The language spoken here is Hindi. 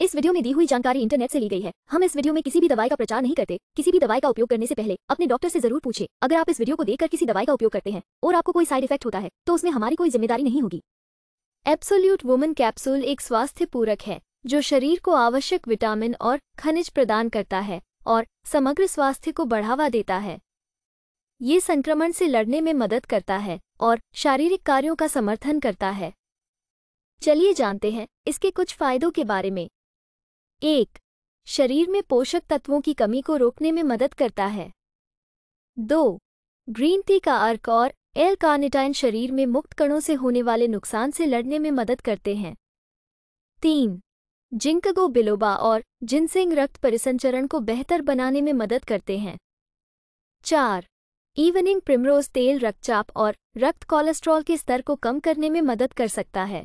इस वीडियो में दी हुई जानकारी इंटरनेट से ली गई है हम इस वीडियो में किसी भी दवाई का प्रचार नहीं करते किसी भी दवाई का उपयोग करने से पहले अपने डॉक्टर से जरूर पूछे अगर आप इस वीडियो को देखकर किसी दवाई का उपयोग करते हैं और आपको कोई साइड इफेक्ट होता है तो उसमें हमारी कोई जिम्मेदारी नहीं होगी एप्सोल्यूट वुमन कैप्सूल एक स्वास्थ्य पूरक है जो शरीर को आवश्यक विटामिन और खनिज प्रदान करता है और समग्र स्वास्थ्य को बढ़ावा देता है ये संक्रमण से लड़ने में मदद करता है और शारीरिक कार्यों का समर्थन करता है चलिए जानते हैं इसके कुछ फायदों के बारे में एक शरीर में पोषक तत्वों की कमी को रोकने में मदद करता है दो ग्रीन टी का अर्क और एल कार्निटाइन शरीर में मुक्त कणों से होने वाले नुकसान से लड़ने में मदद करते हैं तीन जिंकगो बिलोबा और जिनसिंग रक्त परिसंचरण को बेहतर बनाने में मदद करते हैं चार इवनिंग प्रिमरोज तेल रक्तचाप और रक्त कोलेस्ट्रॉल के स्तर को कम करने में मदद कर सकता है